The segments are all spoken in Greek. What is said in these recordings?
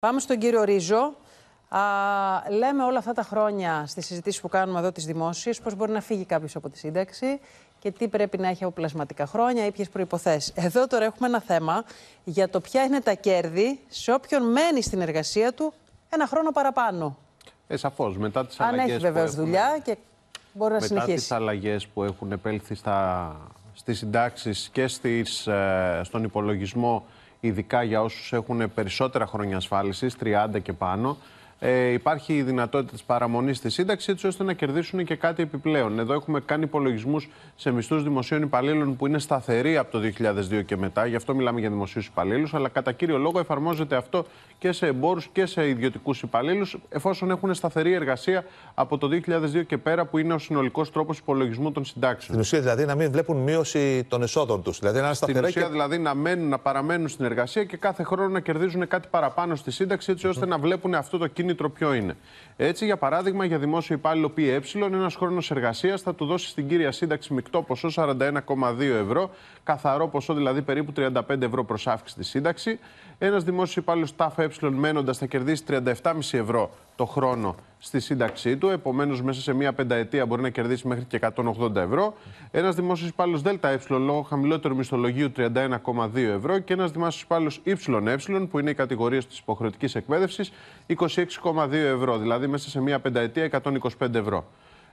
Πάμε στον κύριο Ρίζο. Α, λέμε όλα αυτά τα χρόνια στις συζητήσεις που κάνουμε εδώ τις δημόσιες πώς μπορεί να φύγει κάποιος από τη σύνταξη και τι πρέπει να έχει από πλασματικά χρόνια ή ποιες προϋποθέσεις. Εδώ τώρα έχουμε ένα θέμα για το ποια είναι τα κέρδη σε όποιον μένει στην εργασία του ένα χρόνο παραπάνω. Ε, σαφώς, μετά τις Αν έχει βεβαίω δουλειά και μπορεί να μετά συνεχίσει. Μετά τις αλλαγές που έχουν επέλθει στα... στις συντάξεις και στις, ε, στον υπολογισμό ειδικά για όσους έχουν περισσότερα χρόνια ασφάλισης, 30 και πάνω ε, υπάρχει η δυνατότητα της παραμονής στη σύνταξη, έτσι ώστε να κερδίσουν και κάτι επιπλέον. Εδώ έχουμε κάνει υπολογισμούς σε μισθούς δημοσίων υπαλλήλων που είναι σταθεροί από το 2002 και μετά. Γι' αυτό μιλάμε για δημοσίους υπαλλήλους. Αλλά κατά κύριο λόγο εφαρμόζεται αυτό και σε εμπόρους και σε ιδιωτικούς υπαλλήλους, εφόσον έχουν σταθερή εργασία από το 2002 και πέρα, που είναι ο συνολικός τρόπος υπολογισμού των συντάξεων. Στην ουσία δηλαδή να μην βλέπουν μείωση των εσόδων τους. Δηλαδή να Στην ουσία δηλαδή να, μένουν, να παραμένουν στην εργασία και κάθε χρόνο να κερδίζουν κάτι παραπάνω στη σύνταξη, έτσι ώστε να βλέπουν αυτό το κίνημα κίνητρο ποιο είναι. Έτσι, για παράδειγμα, για δημόσιο υπάλληλο ΠΕ, ένας χρόνος εργασίας θα του δώσει στην κύρια σύνταξη μεικτό ποσό 41,2 ευρώ, καθαρό ποσό δηλαδή περίπου 35 ευρώ προς αύξηση της σύνταξη. Ένας δημόσιος υπάλληλος ΤΑΦΕ μένοντας θα κερδίσει 37,5 ευρώ το χρόνο στη σύνταξή του. Επομένως, μέσα σε μία πενταετία μπορεί να κερδίσει μέχρι και 180 ευρώ. Ένας δημόσιος υπάλληλος ΔΕΛΤΑΕ λόγω χαμηλότερου μισθολογίου 31,2 ευρώ και ένας δημόσιος υπάλληλος ΙΕ, που είναι η κατηγορία της υποχρεωτικής εκπαίδευσης, 26,2 ευρώ. Δηλαδή, μέσα σε μία πενταετία 125 ευρώ.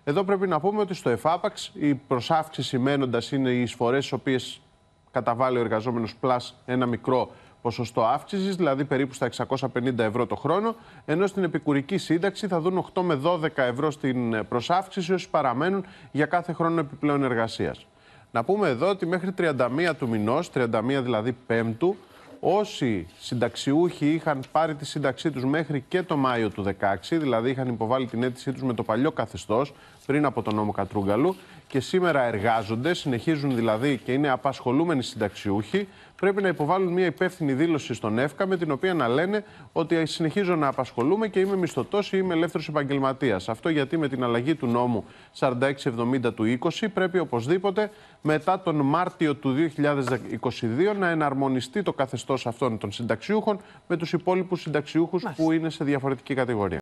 Εδώ πρέπει να πούμε ότι στο ΕΦΑΠΑΞ η προσάυξη σημαίνοντα είναι οι εισφορές τι οποίες καταβάλει ο εργαζόμενος πλά ένα μικρό ποσοστό αύξησης, δηλαδή περίπου στα 650 ευρώ το χρόνο, ενώ στην επικουρική σύνταξη θα δουν 8 με 12 ευρώ στην προσάυξη, όσοι παραμένουν για κάθε χρόνο επιπλέον εργασίας. Να πούμε εδώ ότι μέχρι 31 του μηνός, 31 δηλαδή Πέμπτου, Όσοι συνταξιούχοι είχαν πάρει τη σύνταξή τους μέχρι και το Μάιο του 2016, δηλαδή είχαν υποβάλει την αίτησή τους με το παλιό καθεστώς πριν από τον νόμο Κατρούγκαλου και σήμερα εργάζονται, συνεχίζουν δηλαδή και είναι απασχολούμενοι συνταξιούχοι, πρέπει να υποβάλουν μια υπεύθυνη δήλωση στον ΕΦΚΑ με την οποία να λένε ότι συνεχίζω να απασχολούμαι και είμαι μισθωτός ή είμαι ελεύθερος επαγγελματίας. Αυτό γιατί με την αλλαγή του νόμου 4670 του 20 πρέπει οπωσδήποτε μετά τον Μάρτιο του 2022 να εναρμονιστεί το καθεστώς τόσο αυτών των συνταξιούχων με τους υπόλοιπους συνταξιούχους που είναι σε διαφορετική κατηγορία.